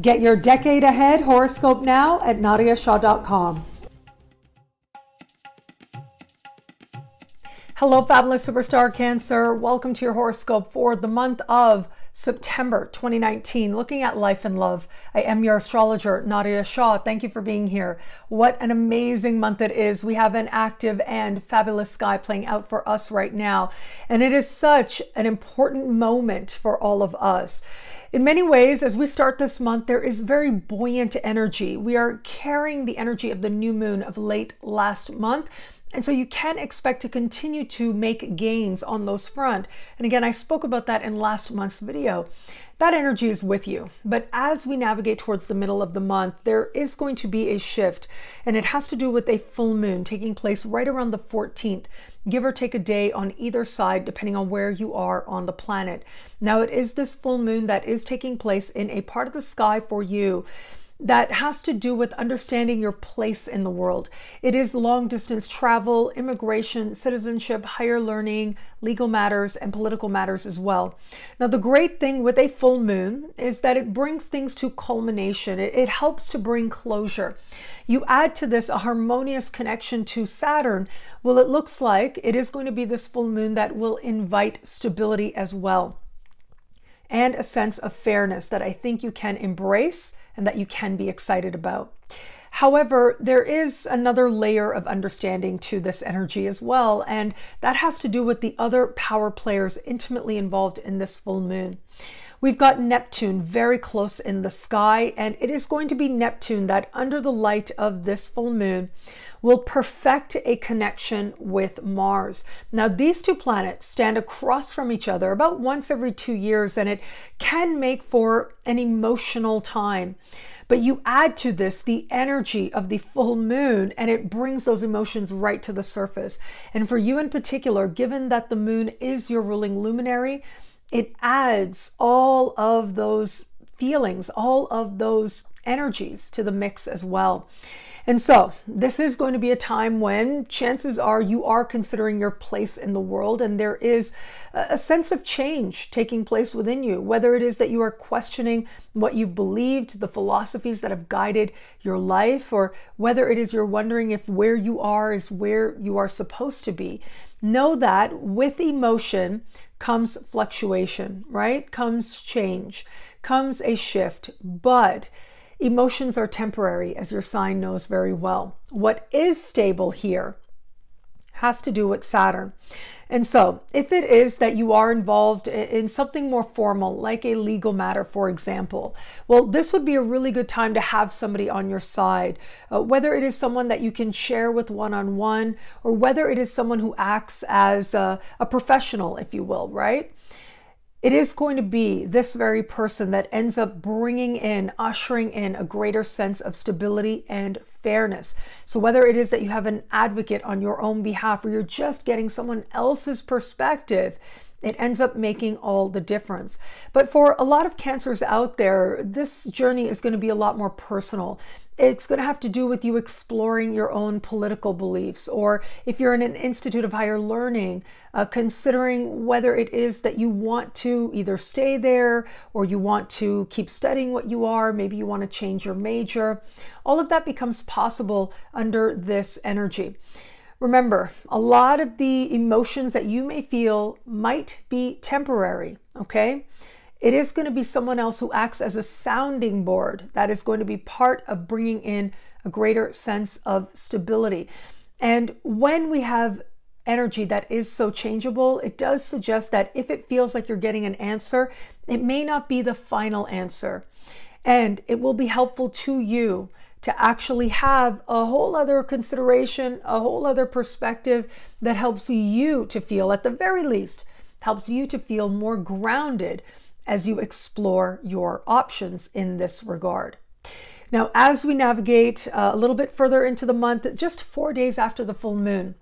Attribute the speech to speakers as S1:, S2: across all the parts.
S1: Get your decade ahead horoscope now at nadiashaw.com. Hello, fabulous superstar Cancer. Welcome to your horoscope for the month of September 2019, looking at life and love. I am your astrologer, Nadia Shaw. Thank you for being here. What an amazing month it is. We have an active and fabulous sky playing out for us right now. And it is such an important moment for all of us. In many ways, as we start this month, there is very buoyant energy. We are carrying the energy of the new moon of late last month and so you can expect to continue to make gains on those front. And again, I spoke about that in last month's video. That energy is with you. But as we navigate towards the middle of the month, there is going to be a shift. And it has to do with a full moon taking place right around the 14th, give or take a day on either side, depending on where you are on the planet. Now, it is this full moon that is taking place in a part of the sky for you that has to do with understanding your place in the world. It is long distance travel, immigration, citizenship, higher learning, legal matters, and political matters as well. Now, the great thing with a full moon is that it brings things to culmination, it, it helps to bring closure. You add to this a harmonious connection to Saturn. Well, it looks like it is going to be this full moon that will invite stability as well and a sense of fairness that I think you can embrace and that you can be excited about. However, there is another layer of understanding to this energy as well, and that has to do with the other power players intimately involved in this full moon. We've got Neptune very close in the sky, and it is going to be Neptune that, under the light of this full moon, will perfect a connection with Mars. Now, these two planets stand across from each other about once every two years, and it can make for an emotional time. But you add to this the energy of the full moon, and it brings those emotions right to the surface. And for you in particular, given that the moon is your ruling luminary, it adds all of those feelings, all of those energies to the mix as well. And so, this is going to be a time when chances are you are considering your place in the world, and there is a sense of change taking place within you, whether it is that you are questioning what you've believed, the philosophies that have guided your life, or whether it is you're wondering if where you are is where you are supposed to be know that with emotion comes fluctuation, right? Comes change, comes a shift, but emotions are temporary, as your sign knows very well. What is stable here has to do with Saturn. And so, if it is that you are involved in something more formal, like a legal matter, for example, well, this would be a really good time to have somebody on your side, uh, whether it is someone that you can share with one on one, or whether it is someone who acts as a, a professional, if you will, right? it is going to be this very person that ends up bringing in, ushering in a greater sense of stability and fairness. So, whether it is that you have an advocate on your own behalf or you're just getting someone else's perspective, it ends up making all the difference. But for a lot of cancers out there, this journey is going to be a lot more personal it's going to have to do with you exploring your own political beliefs, or if you're in an institute of higher learning, uh, considering whether it is that you want to either stay there or you want to keep studying what you are, maybe you want to change your major. All of that becomes possible under this energy. Remember, a lot of the emotions that you may feel might be temporary, okay? It is going to be someone else who acts as a sounding board that is going to be part of bringing in a greater sense of stability. And when we have energy that is so changeable, it does suggest that if it feels like you're getting an answer, it may not be the final answer. And it will be helpful to you to actually have a whole other consideration, a whole other perspective that helps you to feel, at the very least, helps you to feel more grounded as you explore your options in this regard. Now, as we navigate uh, a little bit further into the month, just four days after the full moon,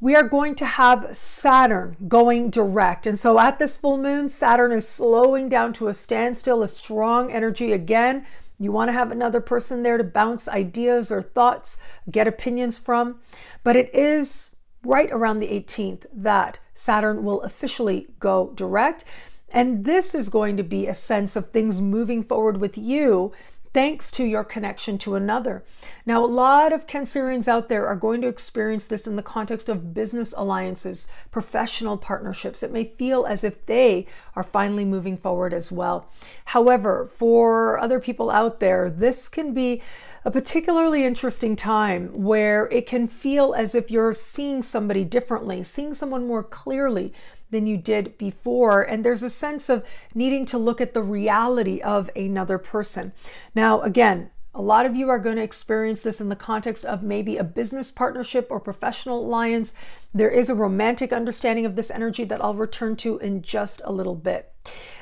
S1: we are going to have Saturn going direct. And so at this full moon, Saturn is slowing down to a standstill, a strong energy again. You want to have another person there to bounce ideas or thoughts, get opinions from. But it is right around the 18th that Saturn will officially go direct. And this is going to be a sense of things moving forward with you thanks to your connection to another. Now, a lot of Cancerians out there are going to experience this in the context of business alliances, professional partnerships. It may feel as if they are finally moving forward as well. However, for other people out there, this can be a particularly interesting time where it can feel as if you're seeing somebody differently, seeing someone more clearly than you did before. And there's a sense of needing to look at the reality of another person. Now, again, a lot of you are going to experience this in the context of maybe a business partnership or professional alliance. There is a romantic understanding of this energy that I'll return to in just a little bit.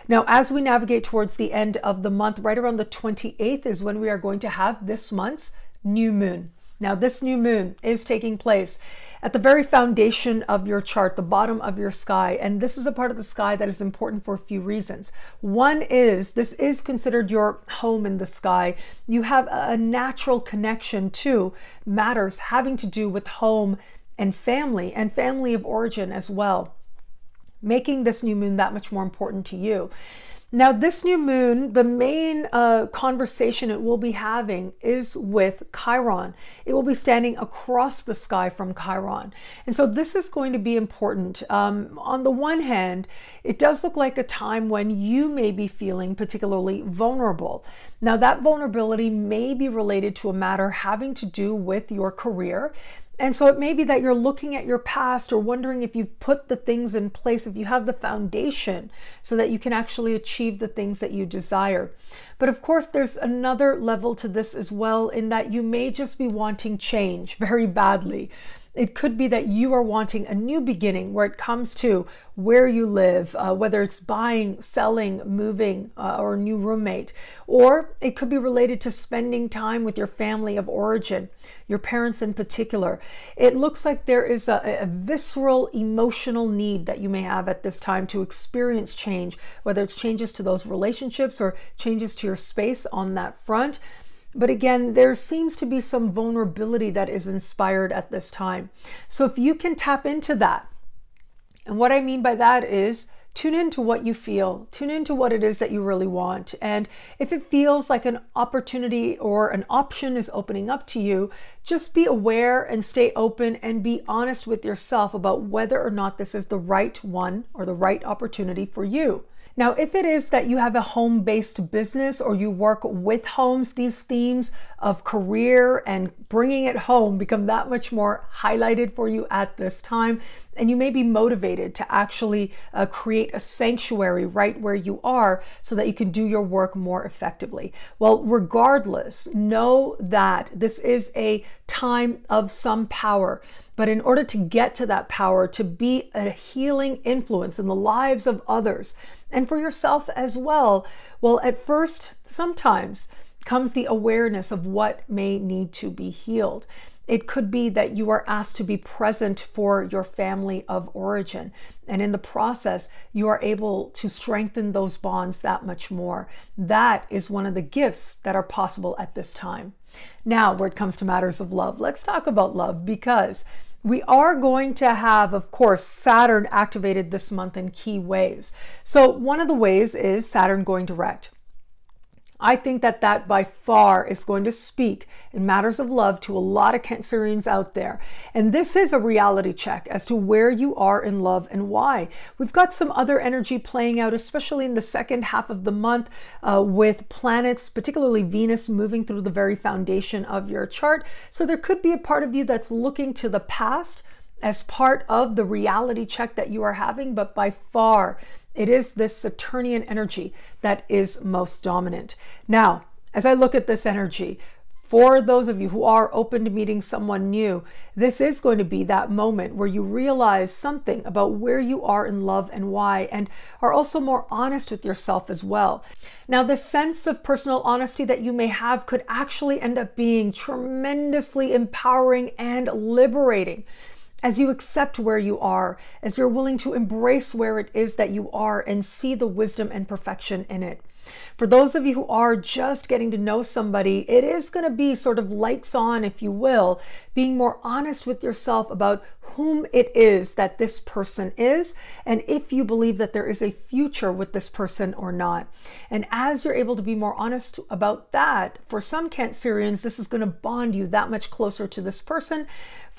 S1: Now, as we navigate towards the end of the month, right around the 28th is when we are going to have this month's new moon. Now, this new moon is taking place at the very foundation of your chart, the bottom of your sky. And this is a part of the sky that is important for a few reasons. One is this is considered your home in the sky. You have a natural connection to matters having to do with home and family and family of origin as well, making this new moon that much more important to you. Now, this new moon, the main uh, conversation it will be having is with Chiron. It will be standing across the sky from Chiron. And so this is going to be important. Um, on the one hand, it does look like a time when you may be feeling particularly vulnerable. Now, that vulnerability may be related to a matter having to do with your career. And so it may be that you're looking at your past or wondering if you've put the things in place, if you have the foundation so that you can actually achieve the things that you desire. But of course, there's another level to this as well, in that you may just be wanting change very badly. It could be that you are wanting a new beginning where it comes to where you live, uh, whether it's buying, selling, moving, uh, or a new roommate. Or it could be related to spending time with your family of origin, your parents in particular. It looks like there is a, a visceral emotional need that you may have at this time to experience change, whether it's changes to those relationships or changes to your space on that front. But again, there seems to be some vulnerability that is inspired at this time. So if you can tap into that, and what I mean by that is tune into what you feel, tune into what it is that you really want. And if it feels like an opportunity or an option is opening up to you, just be aware and stay open and be honest with yourself about whether or not this is the right one or the right opportunity for you. Now, if it is that you have a home based business or you work with homes, these themes of career and bringing it home become that much more highlighted for you at this time. And you may be motivated to actually uh, create a sanctuary right where you are so that you can do your work more effectively. Well, regardless, know that this is a time of some power. But in order to get to that power, to be a healing influence in the lives of others and for yourself as well, well, at first, sometimes comes the awareness of what may need to be healed. It could be that you are asked to be present for your family of origin. And in the process, you are able to strengthen those bonds that much more. That is one of the gifts that are possible at this time. Now, where it comes to matters of love, let's talk about love because we are going to have, of course, Saturn activated this month in key ways. So one of the ways is Saturn going direct. I think that that by far is going to speak in matters of love to a lot of Cancerians out there. And this is a reality check as to where you are in love and why. We've got some other energy playing out, especially in the second half of the month, uh, with planets, particularly Venus, moving through the very foundation of your chart. So there could be a part of you that's looking to the past as part of the reality check that you are having, but by far, it is this Saturnian energy that is most dominant. Now, as I look at this energy, for those of you who are open to meeting someone new, this is going to be that moment where you realize something about where you are in love and why, and are also more honest with yourself as well. Now, the sense of personal honesty that you may have could actually end up being tremendously empowering and liberating as you accept where you are, as you're willing to embrace where it is that you are and see the wisdom and perfection in it. For those of you who are just getting to know somebody, it is going to be sort of lights on, if you will, being more honest with yourself about whom it is that this person is and if you believe that there is a future with this person or not. And as you're able to be more honest about that, for some Cancerians, this is going to bond you that much closer to this person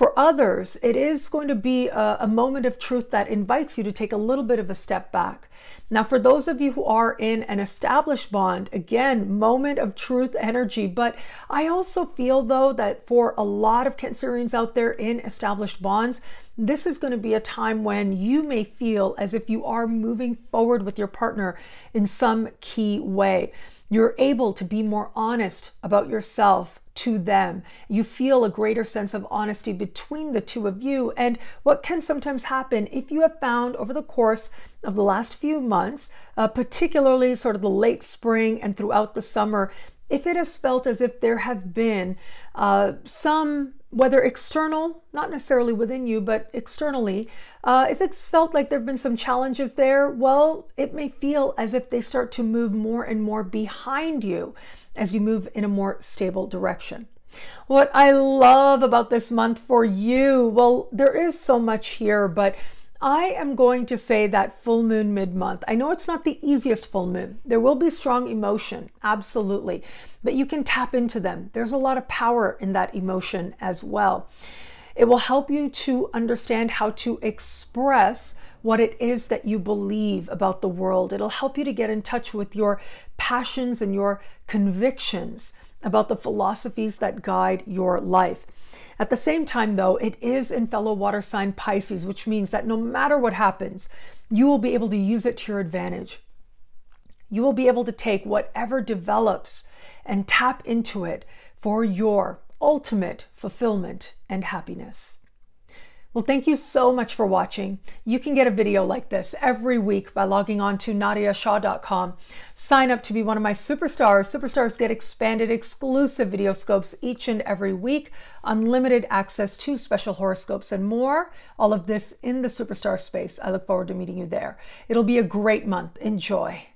S1: for others, it is going to be a, a, moment of truth that invites you to take a little bit of a step back. Now, for those of you who are in an established bond, again, moment of truth energy. But I also feel, though, that for a lot of Cancerians out there in established bonds, this is going to be a time when you may feel as if you are moving forward with your partner in some key way. You're able to be more honest about yourself to them. You feel a greater sense of honesty between the two of you. And what can sometimes happen if you have found over the course of the last few months, uh, particularly sort of the late spring and throughout the summer, if it has felt as if there have been uh, some whether external, not necessarily within you, but externally, uh, if it's felt like there have been some challenges there, well, it may feel as if they start to move more and more behind you as you move in a more stable direction. What I love about this month for you, well, there is so much here, but I am going to say that full moon mid month. I know it's not the easiest full moon. There will be strong emotion, absolutely, but you can tap into them. There's a lot of power in that emotion as well. It will help you to understand how to express what it is that you believe about the world. It'll help you to get in touch with your passions and your convictions about the philosophies that guide your life. At the same time, though, it is in fellow water sign Pisces, which means that no matter what happens, you will be able to use it to your advantage. You will be able to take whatever develops and tap into it for your ultimate fulfillment and happiness. Well, thank you so much for watching. You can get a video like this every week by logging on to nadiashaw.com. Sign up to be one of my superstars. Superstars get expanded exclusive video scopes each and every week, unlimited access to special horoscopes and more. All of this in the superstar space. I look forward to meeting you there. It'll be a great month. Enjoy.